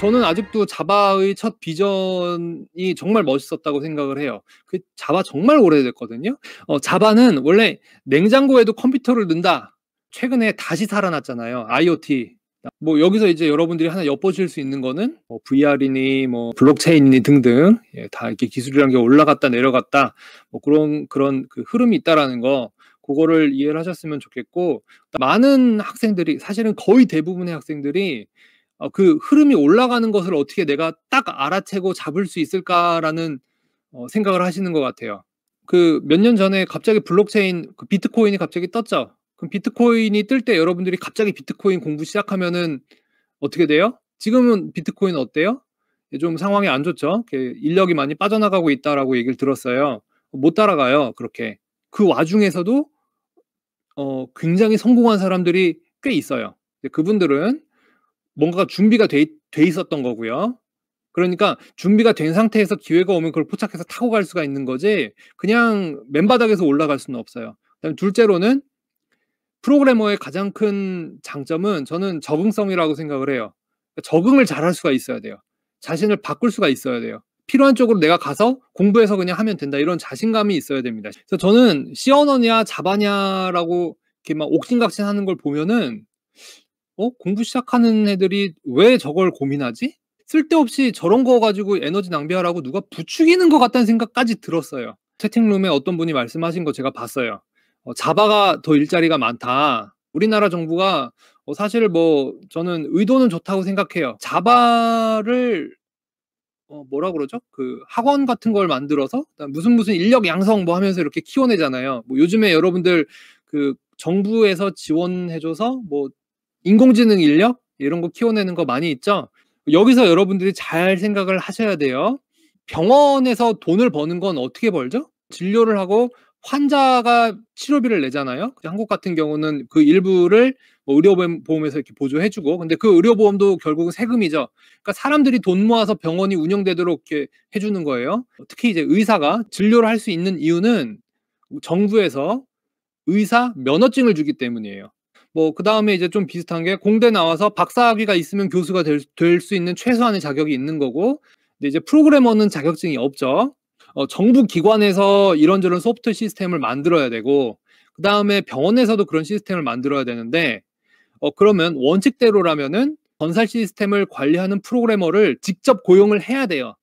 저는 아직도 자바의 첫 비전이 정말 멋있었다고 생각을 해요. 그 자바 정말 오래됐거든요. 어, 자바는 원래 냉장고에도 컴퓨터를 넣는다. 최근에 다시 살아났잖아요. IoT. 뭐 여기서 이제 여러분들이 하나 엿보실 수 있는 거는 뭐 VR이니 뭐 블록체인이니 등등 예, 다 이렇게 기술이란 게 올라갔다 내려갔다 뭐 그런 그런 그 흐름이 있다라는 거 그거를 이해를 하셨으면 좋겠고 많은 학생들이 사실은 거의 대부분의 학생들이 어, 그 흐름이 올라가는 것을 어떻게 내가 딱 알아채고 잡을 수 있을까라는 어, 생각을 하시는 것 같아요. 그 몇 년 전에 갑자기 블록체인 그 비트코인이 갑자기 떴죠. 그럼 비트코인이 뜰 때 여러분들이 갑자기 비트코인 공부 시작하면은 어떻게 돼요? 지금은 비트코인 어때요? 예, 좀 상황이 안 좋죠. 인력이 많이 빠져나가고 있다라고 얘기를 들었어요. 못 따라가요. 그렇게 그 와중에서도 어, 굉장히 성공한 사람들이 꽤 있어요. 그분들은 뭔가 준비가 돼, 돼 있었던 거고요. 그러니까 준비가 된 상태에서 기회가 오면 그걸 포착해서 타고 갈 수가 있는 거지 그냥 맨바닥에서 올라갈 수는 없어요. 그다음 에 둘째로는 프로그래머의 가장 큰 장점은 저는 적응성이라고 생각을 해요. 그러니까 적응을 잘할 수가 있어야 돼요. 자신을 바꿀 수가 있어야 돼요. 필요한 쪽으로 내가 가서 공부해서 그냥 하면 된다 이런 자신감이 있어야 됩니다. 그래서 저는 시어너냐 자바냐라고 이렇게 막 옥신각신하는 걸 보면은 어? 공부 시작하는 애들이 왜 저걸 고민하지? 쓸데없이 저런 거 가지고 에너지 낭비하라고 누가 부추기는 것 같다는 생각까지 들었어요. 채팅룸에 어떤 분이 말씀하신 거 제가 봤어요. 어, 자바가 더 일자리가 많다. 우리나라 정부가 어, 사실 뭐 저는 의도는 좋다고 생각해요. 자바를 어, 뭐라 그러죠? 그 학원 같은 걸 만들어서 무슨 무슨 인력 양성 뭐 하면서 이렇게 키워내잖아요. 뭐 요즘에 여러분들 그 정부에서 지원해줘서 뭐 인공지능 인력 이런 거 키워내는 거 많이 있죠. 여기서 여러분들이 잘 생각을 하셔야 돼요. 병원에서 돈을 버는 건 어떻게 벌죠? 진료를 하고 환자가 치료비를 내잖아요. 한국 같은 경우는 그 일부를 뭐 의료보험에서 이렇게 보조해주고, 근데 그 의료보험도 결국은 세금이죠. 그러니까 사람들이 돈 모아서 병원이 운영되도록 이렇게 해주는 거예요. 특히 이제 의사가 진료를 할 수 있는 이유는 정부에서 의사 면허증을 주기 때문이에요. 뭐그 다음에 이제 좀 비슷한 게 공대 나와서 박사학위가 있으면 교수가 될수 될 있는 최소한의 자격이 있는 거고 근데 이제 프로그래머는 자격증이 없죠. 어, 정부 기관에서 이런저런 소프트 시스템을 만들어야 되고 그 다음에 병원에서도 그런 시스템을 만들어야 되는데 어, 그러면 원칙대로라면은 건설 시스템을 관리하는 프로그래머를 직접 고용을 해야 돼요.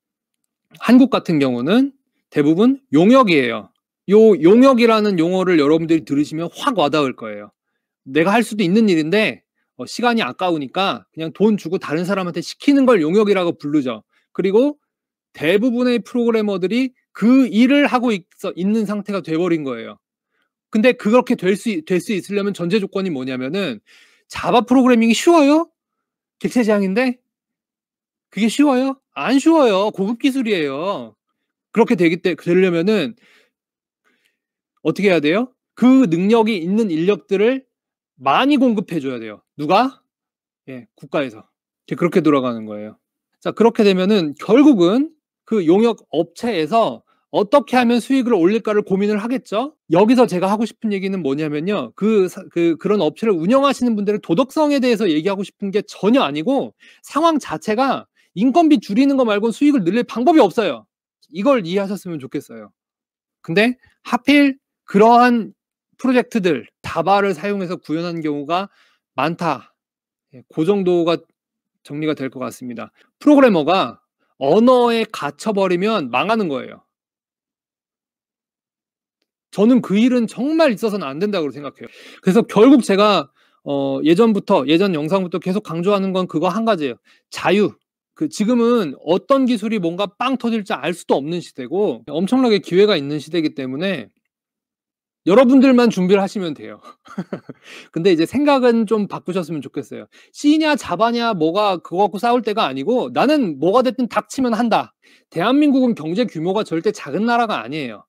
한국 같은 경우는 대부분 용역이에요. 요 용역이라는 용어를 여러분들이 들으시면 확 와닿을 거예요. 내가 할 수도 있는 일인데 어, 시간이 아까우니까 그냥 돈 주고 다른 사람한테 시키는 걸 용역이라고 부르죠. 그리고 대부분의 프로그래머들이 그 일을 하고 있어, 있는 상태가 돼버린 거예요. 근데 그렇게 될 수 될 수 있으려면 전제 조건이 뭐냐면은 자바 프로그래밍이 쉬워요? 객체 지향인데 그게 쉬워요? 안 쉬워요. 고급 기술이에요. 그렇게 되기 때 되려면은 어떻게 해야 돼요? 그 능력이 있는 인력들을 많이 공급해줘야 돼요. 누가? 예, 국가에서. 그렇게 돌아가는 거예요. 자, 그렇게 되면은 결국은 그 용역 업체에서 어떻게 하면 수익을 올릴까를 고민을 하겠죠. 여기서 제가 하고 싶은 얘기는 뭐냐면요. 그, 그, 그런 업체를 운영하시는 분들의 도덕성에 대해서 얘기하고 싶은 게 전혀 아니고 상황 자체가 인건비 줄이는 거 말고는 수익을 늘릴 방법이 없어요. 이걸 이해하셨으면 좋겠어요. 근데 하필 그러한 프로젝트들 다발을 사용해서 구현한 경우가 많다. 그 정도가 정리가 될 것 같습니다. 프로그래머가 언어에 갇혀버리면 망하는 거예요. 저는 그 일은 정말 있어서는 안 된다고 생각해요. 그래서 결국 제가 어, 예전부터 예전 영상부터 계속 강조하는 건 그거 한 가지예요. 자유. 그 지금은 어떤 기술이 뭔가 빵 터질지 알 수도 없는 시대고 엄청나게 기회가 있는 시대이기 때문에 여러분들만 준비를 하시면 돼요. 근데 이제 생각은 좀 바꾸셨으면 좋겠어요. C냐 자바냐 뭐가 그거 갖고 싸울 때가 아니고 나는 뭐가 됐든 닥치면 한다. 대한민국은 경제 규모가 절대 작은 나라가 아니에요.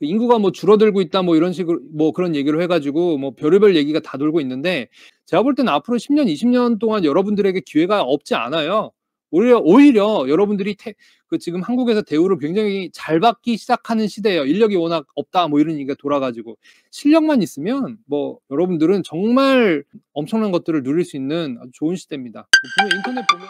그 인구가 뭐 줄어들고 있다 뭐 이런 식으로 뭐 그런 얘기를 해가지고 뭐 별의별 얘기가 다 돌고 있는데 제가 볼 때는 앞으로 10년 20년 동안 여러분들에게 기회가 없지 않아요. 오히려, 오히려 여러분들이 태, 그 지금 한국에서 대우를 굉장히 잘 받기 시작하는 시대예요. 인력이 워낙 없다 뭐 이런 얘기가 돌아가지고 실력만 있으면 뭐 여러분들은 정말 엄청난 것들을 누릴 수 있는 아주 좋은 시대입니다. 뭐 보면 인터넷 보면